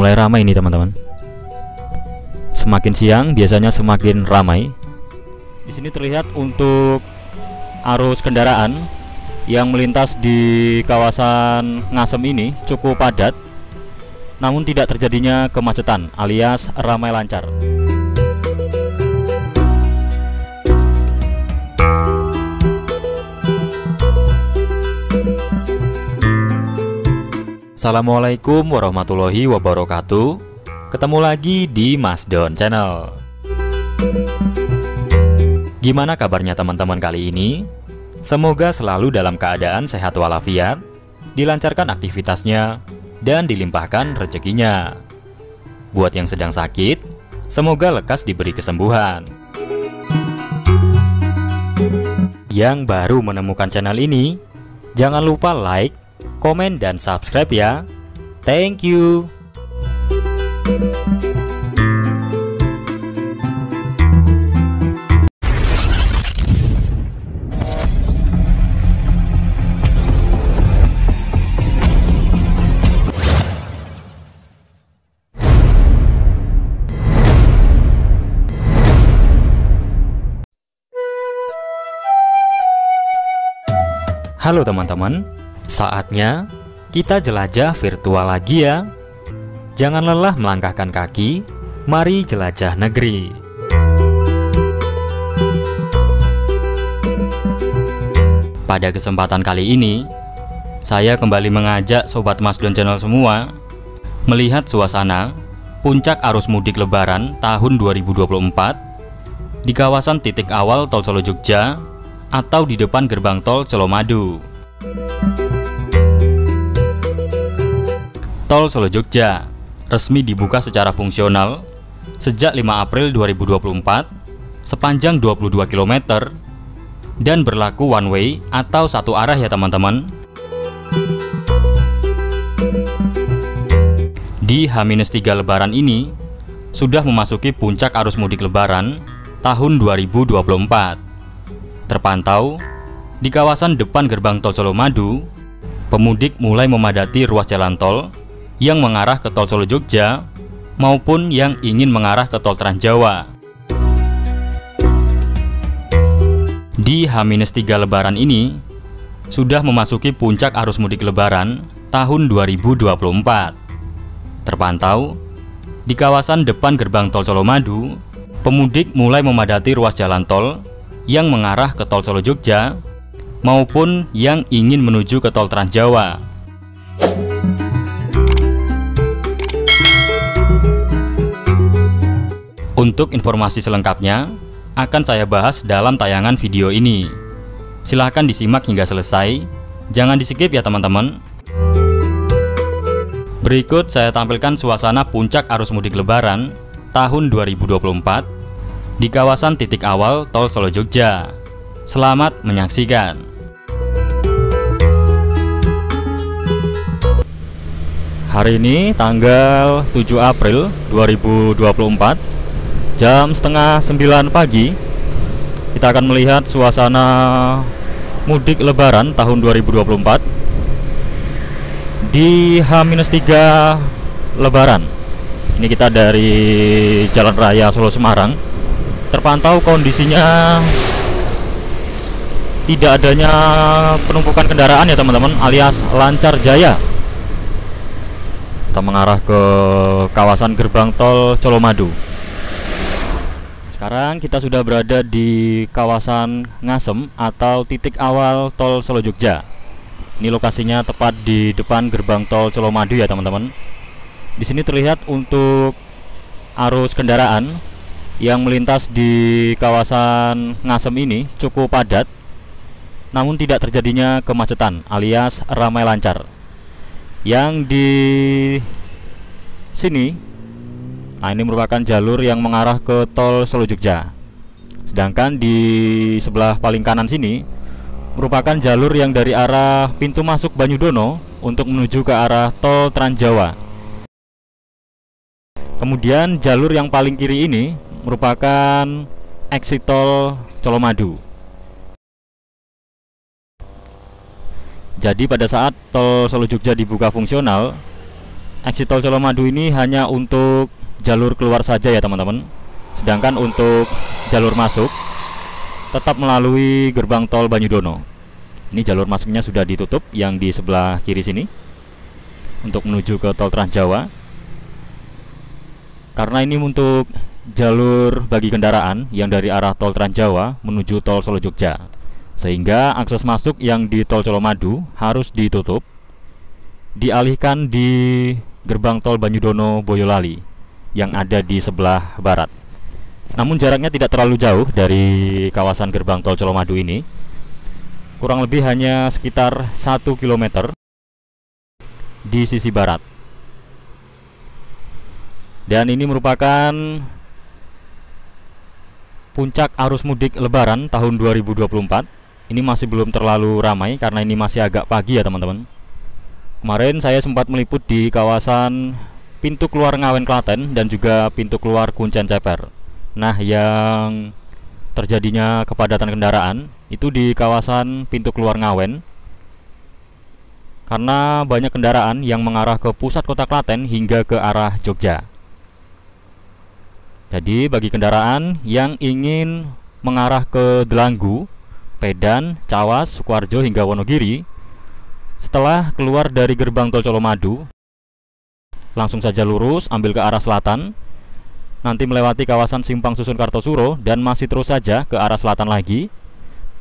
mulai ramai ini teman-teman semakin siang biasanya semakin ramai di sini terlihat untuk arus kendaraan yang melintas di kawasan Ngasem ini cukup padat namun tidak terjadinya kemacetan alias ramai lancar. Assalamualaikum warahmatullahi wabarakatuh Ketemu lagi di Mas Don Channel Gimana kabarnya teman-teman kali ini? Semoga selalu dalam keadaan sehat walafiat Dilancarkan aktivitasnya Dan dilimpahkan rezekinya Buat yang sedang sakit Semoga lekas diberi kesembuhan Yang baru menemukan channel ini Jangan lupa like, komen, dan subscribe ya. Thank you. Halo teman-teman, Saatnya kita jelajah virtual lagi ya. Jangan lelah melangkahkan kaki, mari jelajah negeri. Pada kesempatan kali ini, saya kembali mengajak Sobat Mas Don Channel semua melihat suasana puncak arus mudik lebaran tahun 2024 di kawasan titik awal Tol Solo Jogja atau di depan gerbang tol Colomadu. Tol Solo Jogja resmi dibuka secara fungsional sejak 5 April 2024 sepanjang 22 km dan berlaku one way atau satu arah ya teman-teman. Di H-3 lebaran ini sudah memasuki puncak arus mudik lebaran tahun 2024. Terpantau di kawasan depan gerbang tol Solo Madu pemudik mulai memadati ruas jalan tol yang mengarah ke tol Solo Jogja maupun yang ingin mengarah ke tol Trans Jawa. Di H-3 Lebaran ini, sudah memasuki puncak arus mudik Lebaran tahun 2024. Terpantau, di kawasan depan gerbang tol Solo Madu pemudik mulai memadati ruas jalan tol yang mengarah ke tol Solo Jogja maupun yang ingin menuju ke tol Trans Jawa Untuk informasi selengkapnya, akan saya bahas dalam tayangan video ini. Silahkan disimak hingga selesai, jangan di skip ya teman-teman. Berikut saya tampilkan suasana puncak arus mudik lebaran tahun 2024 di kawasan titik awal Tol Solo Jogja. Selamat menyaksikan. Hari ini tanggal 7 April 2024 jam setengah sembilan pagi kita akan melihat suasana mudik lebaran tahun 2024 di H-3 lebaran ini kita dari Jalan Raya Solo Semarang terpantau kondisinya tidak adanya penumpukan kendaraan ya teman-teman alias lancar jaya kita mengarah ke kawasan gerbang tol Colomadu sekarang kita sudah berada di kawasan Ngasem atau titik awal tol Solo Jogja. Ini lokasinya tepat di depan gerbang tol Colomadu ya teman-teman. Di sini terlihat untuk arus kendaraan yang melintas di kawasan Ngasem ini cukup padat namun tidak terjadinya kemacetan alias ramai lancar. Yang di sini Nah, ini merupakan jalur yang mengarah ke tol Solo Jogja. Sedangkan di sebelah paling kanan sini merupakan jalur yang dari arah pintu masuk Banyudono untuk menuju ke arah tol Trans Jawa. Kemudian jalur yang paling kiri ini merupakan exit tol Colomadu. Jadi pada saat tol Solo Jogja dibuka fungsional, exit tol Colomadu ini hanya untuk jalur keluar saja ya teman-teman sedangkan untuk jalur masuk tetap melalui gerbang tol Banyudono ini jalur masuknya sudah ditutup yang di sebelah kiri sini untuk menuju ke tol Trans Jawa. karena ini untuk jalur bagi kendaraan yang dari arah tol Trans Jawa menuju tol Solo Jogja sehingga akses masuk yang di tol Colomadu harus ditutup dialihkan di gerbang tol Banyudono Boyolali yang ada di sebelah barat. Namun jaraknya tidak terlalu jauh dari kawasan gerbang tol Colomadu ini. Kurang lebih hanya sekitar 1 km di sisi barat. Dan ini merupakan puncak arus mudik lebaran tahun 2024. Ini masih belum terlalu ramai karena ini masih agak pagi ya teman-teman. Kemarin saya sempat meliput di kawasan pintu keluar Ngawen Klaten dan juga pintu keluar Kuncen Ceper. Nah, yang terjadinya kepadatan kendaraan itu di kawasan pintu keluar Ngawen karena banyak kendaraan yang mengarah ke pusat kota Klaten hingga ke arah Jogja. Jadi bagi kendaraan yang ingin mengarah ke Delanggu, Pedan, Cawas, Sukoharjo hingga Wonogiri, setelah keluar dari gerbang tol Colomadu, Langsung saja lurus, ambil ke arah selatan. Nanti melewati kawasan simpang susun Kartosuro dan masih terus saja ke arah selatan lagi.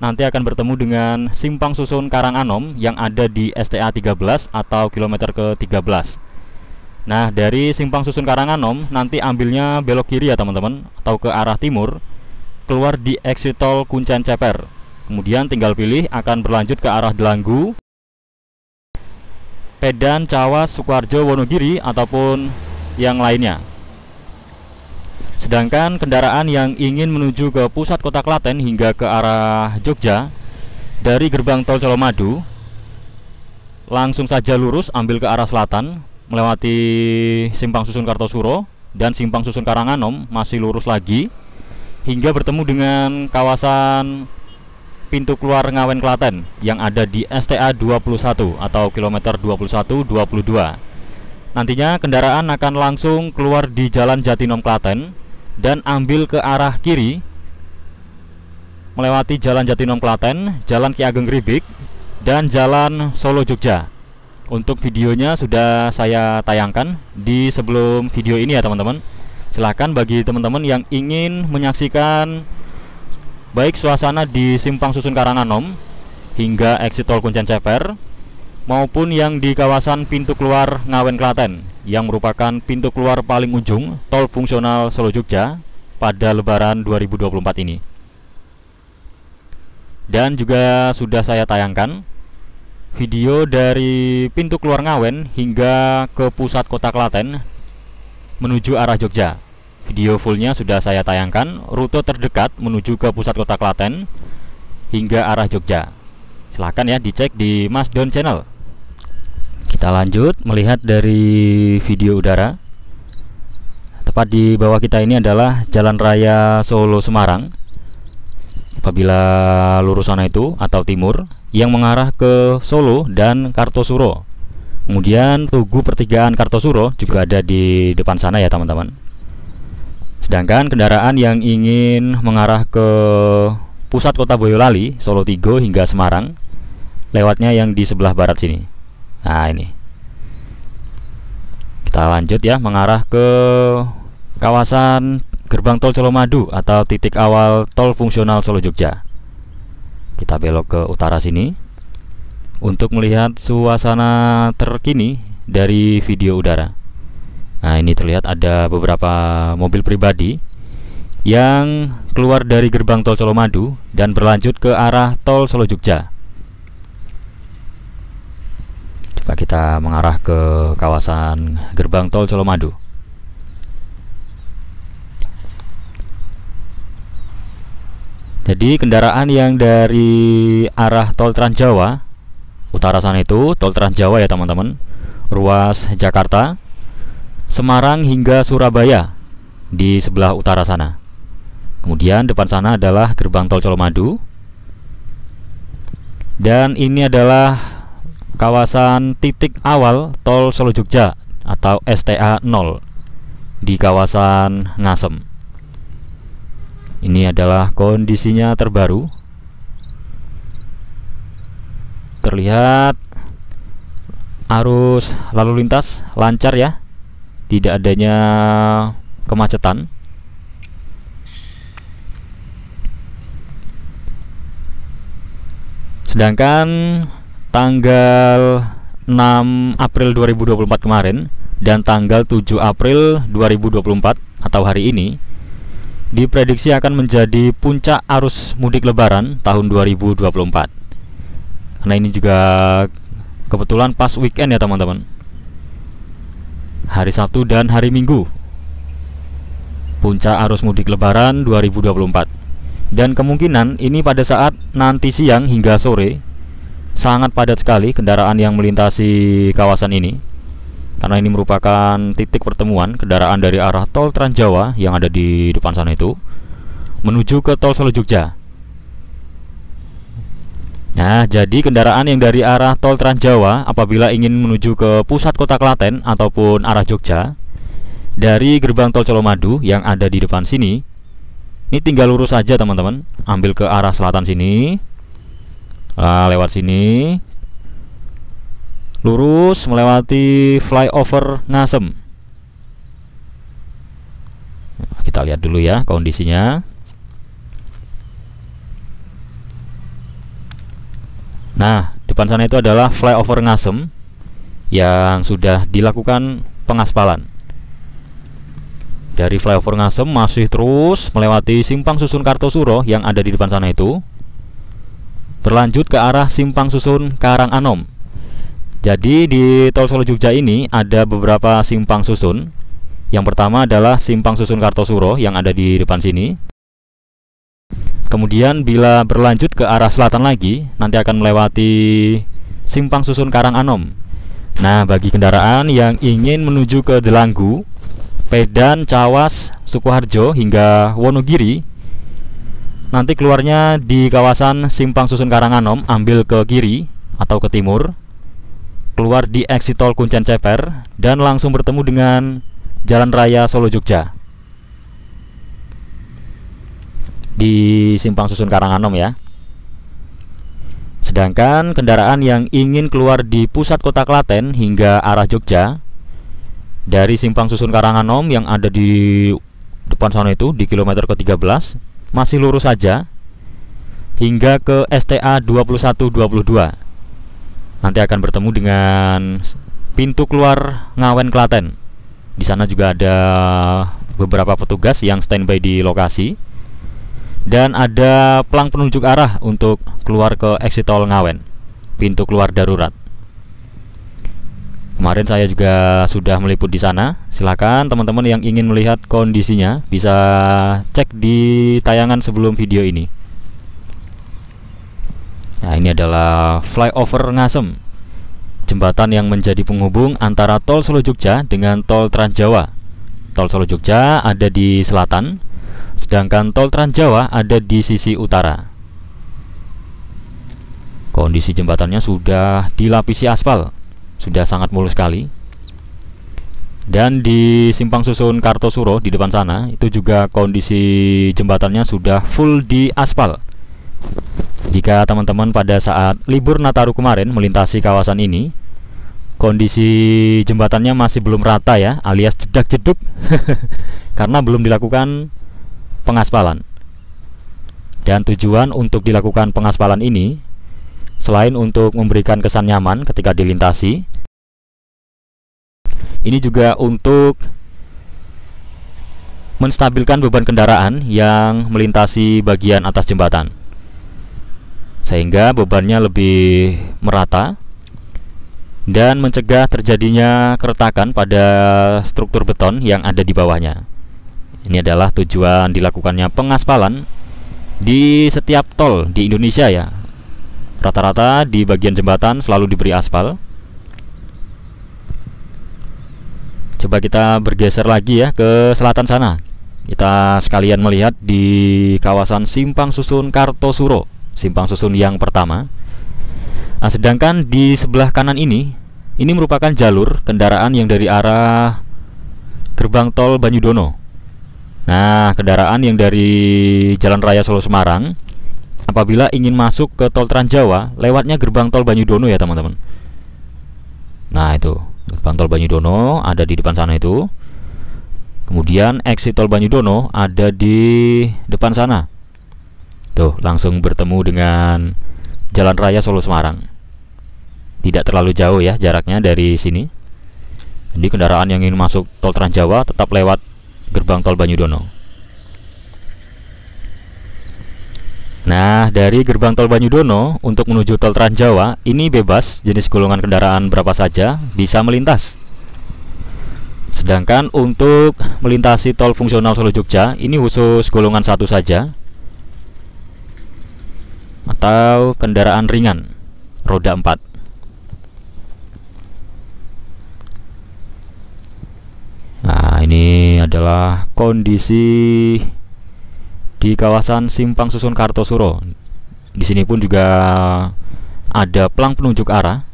Nanti akan bertemu dengan simpang susun Karanganom yang ada di STA 13 atau kilometer ke-13. Nah, dari simpang susun Karanganom nanti ambilnya belok kiri ya teman-teman atau ke arah timur keluar di exit tol Kuncen Ceper. Kemudian tinggal pilih akan berlanjut ke arah Delanggu Pedan, Cawas, Sukoharjo, Wonogiri ataupun yang lainnya. Sedangkan kendaraan yang ingin menuju ke pusat kota Klaten hingga ke arah Jogja dari gerbang tol Colomadu langsung saja lurus ambil ke arah selatan melewati simpang susun Kartosuro dan simpang susun Karanganom masih lurus lagi hingga bertemu dengan kawasan pintu keluar Ngawen Klaten yang ada di STA 21 atau kilometer 21 22. Nantinya kendaraan akan langsung keluar di Jalan Jatinom Klaten dan ambil ke arah kiri melewati Jalan Jatinom Klaten, Jalan Ki Ageng Ribik dan Jalan Solo Jogja. Untuk videonya sudah saya tayangkan di sebelum video ini ya teman-teman. Silahkan bagi teman-teman yang ingin menyaksikan Baik suasana di simpang Susun Karanganom hingga exit tol Kuncen Ceper maupun yang di kawasan pintu keluar Ngawen Klaten yang merupakan pintu keluar paling ujung tol fungsional Solo Jogja pada lebaran 2024 ini. Dan juga sudah saya tayangkan video dari pintu keluar Ngawen hingga ke pusat kota Klaten menuju arah Jogja. Video fullnya sudah saya tayangkan, rute terdekat menuju ke pusat kota Klaten hingga arah Jogja. Silahkan ya dicek di Mas Don Channel. Kita lanjut melihat dari video udara. Tepat di bawah kita ini adalah Jalan Raya Solo Semarang. Apabila lurus sana itu atau timur yang mengarah ke Solo dan Kartosuro. Kemudian Tugu Pertigaan Kartosuro juga ada di depan sana ya teman-teman. Sedangkan kendaraan yang ingin mengarah ke pusat kota Boyolali, Solo Tigo hingga Semarang, lewatnya yang di sebelah barat sini. Nah, ini. Kita lanjut ya mengarah ke kawasan gerbang tol Colomadu atau titik awal tol fungsional Solo Jogja. Kita belok ke utara sini untuk melihat suasana terkini dari video udara. Nah, ini terlihat ada beberapa mobil pribadi yang keluar dari gerbang tol Colomadu dan berlanjut ke arah tol Solo Jogja. Coba kita mengarah ke kawasan gerbang tol Colomadu. Jadi kendaraan yang dari arah tol Trans Jawa utara sana itu tol Trans Jawa ya teman-teman, ruas Jakarta Semarang hingga Surabaya di sebelah utara sana. Kemudian depan sana adalah gerbang tol Colomadu. Dan ini adalah kawasan titik awal tol Solo Jogja atau STA 0 di kawasan Ngasem. Ini adalah kondisinya terbaru. Terlihat arus lalu lintas lancar ya tidak adanya kemacetan sedangkan tanggal 6 April 2024 kemarin dan tanggal 7 April 2024 atau hari ini diprediksi akan menjadi puncak arus mudik lebaran tahun 2024 karena ini juga kebetulan pas weekend ya teman-teman hari Sabtu dan hari Minggu. Puncak arus mudik lebaran 2024. Dan kemungkinan ini pada saat nanti siang hingga sore sangat padat sekali kendaraan yang melintasi kawasan ini. Karena ini merupakan titik pertemuan kendaraan dari arah tol Trans Jawa yang ada di depan sana itu menuju ke tol Solo Jogja Nah, jadi kendaraan yang dari arah tol Trans Jawa, apabila ingin menuju ke pusat kota Klaten ataupun arah Jogja dari gerbang tol Colomadu yang ada di depan sini, ini tinggal lurus saja teman-teman, ambil ke arah selatan sini, nah, lewat sini, lurus melewati flyover Ngasem. Nah, kita lihat dulu ya kondisinya. Nah, depan sana itu adalah flyover Ngasem yang sudah dilakukan pengaspalan. Dari flyover Ngasem masih terus melewati simpang susun Kartosuro yang ada di depan sana itu. Berlanjut ke arah simpang susun Karang Anom. Jadi di Tol Solo Jogja ini ada beberapa simpang susun. Yang pertama adalah simpang susun Kartosuro yang ada di depan sini. Kemudian bila berlanjut ke arah selatan lagi, nanti akan melewati simpang susun Karang Anom. Nah, bagi kendaraan yang ingin menuju ke Delanggu, Pedan, Cawas, Sukoharjo hingga Wonogiri, nanti keluarnya di kawasan simpang susun Karang Anom, ambil ke kiri atau ke timur, keluar di exit tol Kuncen Ceper dan langsung bertemu dengan Jalan Raya Solo Jogja. di simpang susun Karanganom ya sedangkan kendaraan yang ingin keluar di pusat kota Klaten hingga arah Jogja dari simpang susun Karanganom yang ada di depan sana itu di kilometer ke-13 masih lurus saja hingga ke STA 2122 nanti akan bertemu dengan pintu keluar Ngawen Klaten di sana juga ada beberapa petugas yang standby di lokasi dan ada pelang penunjuk arah untuk keluar ke exit tol Ngawen pintu keluar darurat kemarin saya juga sudah meliput di sana silahkan teman-teman yang ingin melihat kondisinya bisa cek di tayangan sebelum video ini nah ini adalah flyover Ngasem jembatan yang menjadi penghubung antara tol Solo Jogja dengan tol Trans Jawa tol Solo Jogja ada di selatan sedangkan tol Trans Jawa ada di sisi utara. Kondisi jembatannya sudah dilapisi aspal, sudah sangat mulus sekali. Dan di simpang susun Kartosuro di depan sana itu juga kondisi jembatannya sudah full di aspal. Jika teman-teman pada saat libur Nataru kemarin melintasi kawasan ini, kondisi jembatannya masih belum rata ya, alias jedak-jeduk karena belum dilakukan pengaspalan. Dan tujuan untuk dilakukan pengaspalan ini, selain untuk memberikan kesan nyaman ketika dilintasi, ini juga untuk menstabilkan beban kendaraan yang melintasi bagian atas jembatan sehingga bebannya lebih merata dan mencegah terjadinya keretakan pada struktur beton yang ada di bawahnya. Ini adalah tujuan dilakukannya pengaspalan di setiap tol di Indonesia ya. Rata-rata di bagian jembatan selalu diberi aspal. Coba kita bergeser lagi ya ke selatan sana. Kita sekalian melihat di kawasan Simpang Susun Kartosuro, simpang susun yang pertama. Nah, sedangkan di sebelah kanan ini, ini merupakan jalur kendaraan yang dari arah gerbang tol Banyudono. Nah, kendaraan yang dari Jalan Raya Solo Semarang apabila ingin masuk ke tol Trans Jawa lewatnya gerbang tol Banyudono ya, teman-teman. Nah, itu gerbang tol Banyudono ada di depan sana itu. Kemudian exit tol Banyudono ada di depan sana. Tuh, langsung bertemu dengan Jalan Raya Solo Semarang. Tidak terlalu jauh ya jaraknya dari sini. Jadi kendaraan yang ingin masuk tol Trans Jawa tetap lewat gerbang tol Banyudono. Nah, dari gerbang tol Banyudono untuk menuju tol Trans Jawa ini bebas jenis golongan kendaraan berapa saja bisa melintas. Sedangkan untuk melintasi tol fungsional Solo Jogja ini khusus golongan satu saja atau kendaraan ringan roda 4. Nah, ini adalah kondisi di kawasan Simpang Susun Kartosuro. Di sini pun juga ada pelang penunjuk arah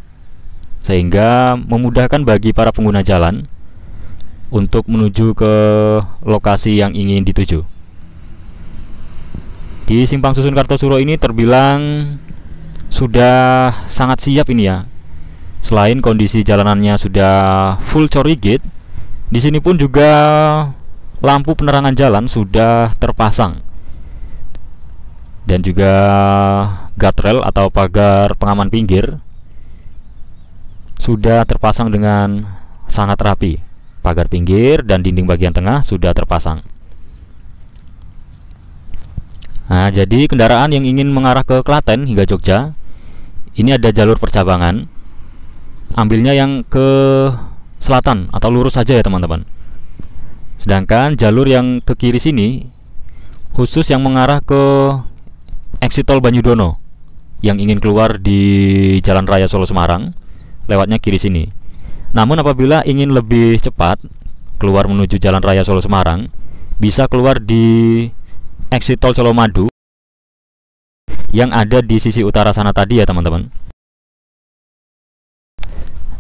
sehingga memudahkan bagi para pengguna jalan untuk menuju ke lokasi yang ingin dituju. Di Simpang Susun Kartosuro ini terbilang sudah sangat siap ini ya. Selain kondisi jalanannya sudah full corigate, di sini pun juga lampu penerangan jalan sudah terpasang. Dan juga guardrail atau pagar pengaman pinggir sudah terpasang dengan sangat rapi. Pagar pinggir dan dinding bagian tengah sudah terpasang. Nah, jadi kendaraan yang ingin mengarah ke Klaten hingga Jogja, ini ada jalur percabangan. Ambilnya yang ke selatan atau lurus saja ya teman-teman sedangkan jalur yang ke kiri sini khusus yang mengarah ke exit tol Banyudono yang ingin keluar di Jalan Raya Solo Semarang lewatnya kiri sini namun apabila ingin lebih cepat keluar menuju Jalan Raya Solo Semarang bisa keluar di exit tol Solo Madu yang ada di sisi utara sana tadi ya teman-teman.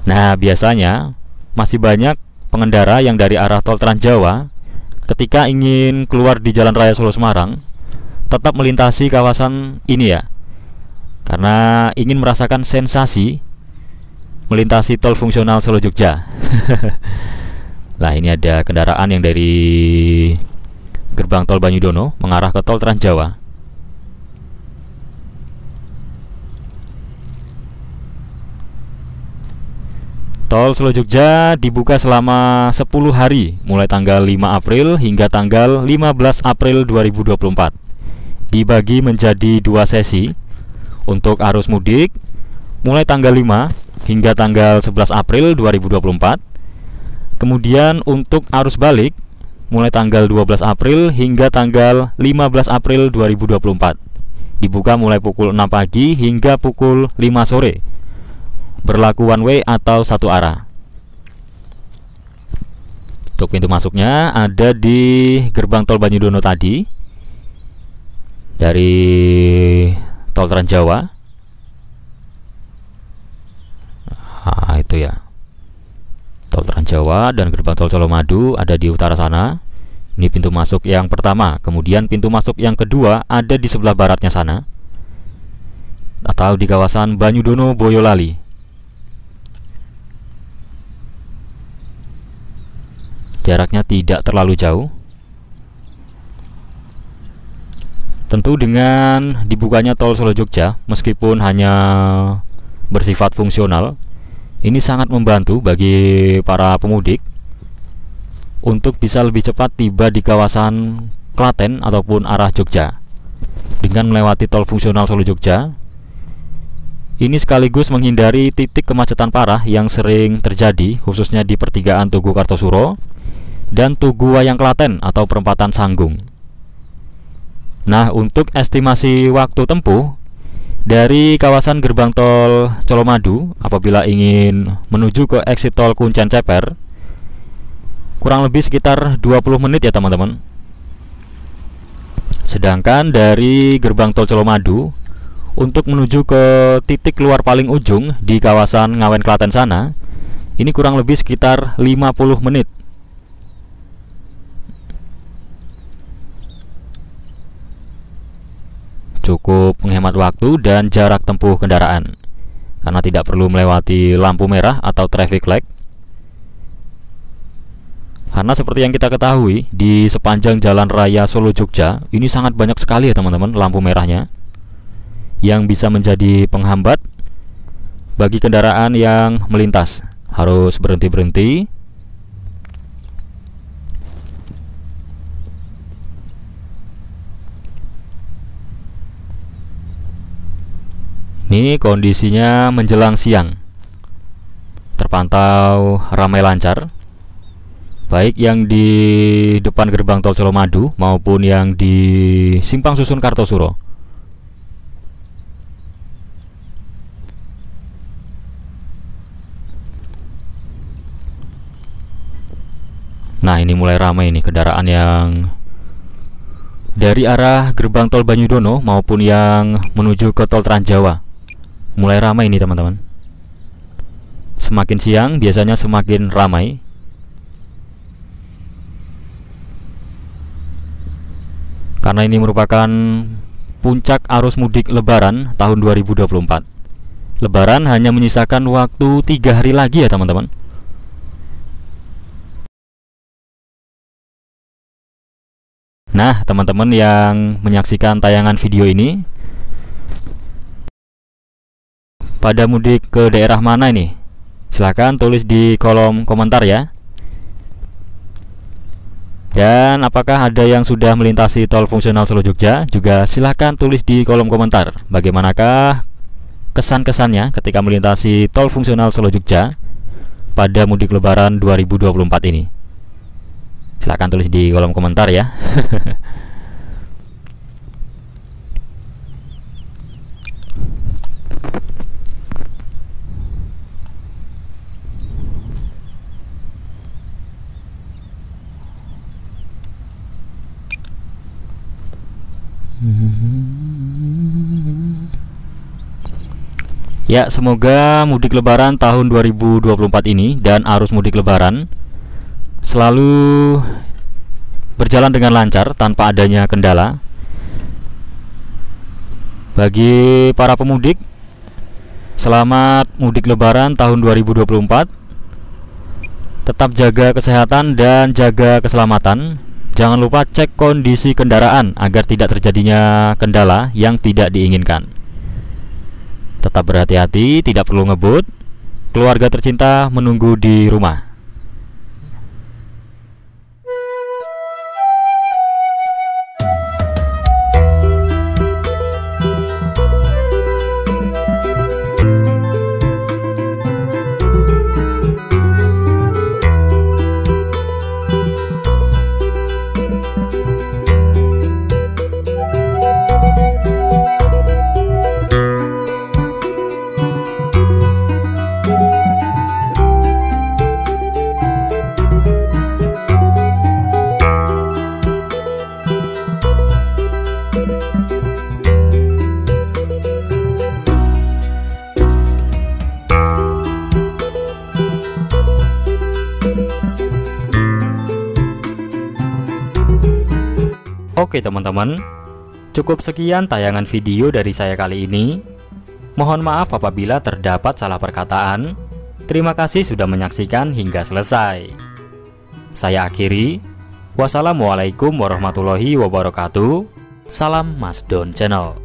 Nah, biasanya masih banyak pengendara yang dari arah tol Trans Jawa ketika ingin keluar di Jalan Raya Solo Semarang tetap melintasi kawasan ini ya karena ingin merasakan sensasi melintasi tol fungsional Solo Jogja Nah ini ada kendaraan yang dari gerbang tol Banyudono mengarah ke tol Trans Jawa Tol Solo Jogja dibuka selama 10 hari mulai tanggal 5 April hingga tanggal 15 April 2024. Dibagi menjadi dua sesi. Untuk arus mudik mulai tanggal 5 hingga tanggal 11 April 2024. Kemudian untuk arus balik mulai tanggal 12 April hingga tanggal 15 April 2024. Dibuka mulai pukul 6 pagi hingga pukul 5 sore berlaku one way atau satu arah untuk pintu masuknya ada di gerbang tol Banyudono tadi dari tol Trans Jawa Nah, itu ya tol Trans Jawa dan gerbang tol Colomadu ada di utara sana ini pintu masuk yang pertama kemudian pintu masuk yang kedua ada di sebelah baratnya sana atau di kawasan Banyudono Boyolali jaraknya tidak terlalu jauh tentu dengan dibukanya tol Solo Jogja meskipun hanya bersifat fungsional ini sangat membantu bagi para pemudik untuk bisa lebih cepat tiba di kawasan Klaten ataupun arah Jogja dengan melewati tol fungsional Solo Jogja ini sekaligus menghindari titik kemacetan parah yang sering terjadi khususnya di pertigaan Tugu Kartosuro dan Tugu Wayang Klaten atau perempatan Sanggung. Nah, untuk estimasi waktu tempuh dari kawasan gerbang tol Colomadu apabila ingin menuju ke exit tol Kuncen Ceper kurang lebih sekitar 20 menit ya teman-teman. Sedangkan dari gerbang tol Colomadu untuk menuju ke titik luar paling ujung di kawasan Ngawen Klaten sana ini kurang lebih sekitar 50 menit cukup menghemat waktu dan jarak tempuh kendaraan karena tidak perlu melewati lampu merah atau traffic light karena seperti yang kita ketahui di sepanjang jalan raya Solo Jogja ini sangat banyak sekali ya teman-teman lampu merahnya yang bisa menjadi penghambat bagi kendaraan yang melintas harus berhenti-berhenti Ini kondisinya menjelang siang. Terpantau ramai lancar. Baik yang di depan gerbang tol Colomadu maupun yang di simpang susun Kartosuro. Nah, ini mulai ramai nih kendaraan yang dari arah gerbang tol Banyudono maupun yang menuju ke tol Trans Jawa mulai ramai ini teman-teman semakin siang biasanya semakin ramai karena ini merupakan puncak arus mudik lebaran tahun 2024 lebaran hanya menyisakan waktu tiga hari lagi ya teman-teman Nah, teman-teman yang menyaksikan tayangan video ini, pada mudik ke daerah mana ini? Silahkan tulis di kolom komentar ya. Dan apakah ada yang sudah melintasi tol fungsional Solo Jogja? Juga silahkan tulis di kolom komentar. Bagaimanakah kesan-kesannya ketika melintasi tol fungsional Solo Jogja pada mudik lebaran 2024 ini? Silahkan tulis di kolom komentar ya. Ya, semoga mudik lebaran tahun 2024 ini dan arus mudik lebaran selalu berjalan dengan lancar tanpa adanya kendala. Bagi para pemudik, selamat mudik lebaran tahun 2024. Tetap jaga kesehatan dan jaga keselamatan Jangan lupa cek kondisi kendaraan agar tidak terjadinya kendala yang tidak diinginkan. Tetap berhati-hati, tidak perlu ngebut. Keluarga tercinta menunggu di rumah. Oke teman-teman, cukup sekian tayangan video dari saya kali ini. Mohon maaf apabila terdapat salah perkataan. Terima kasih sudah menyaksikan hingga selesai. Saya akhiri. Wassalamualaikum warahmatullahi wabarakatuh. Salam Mas Don Channel.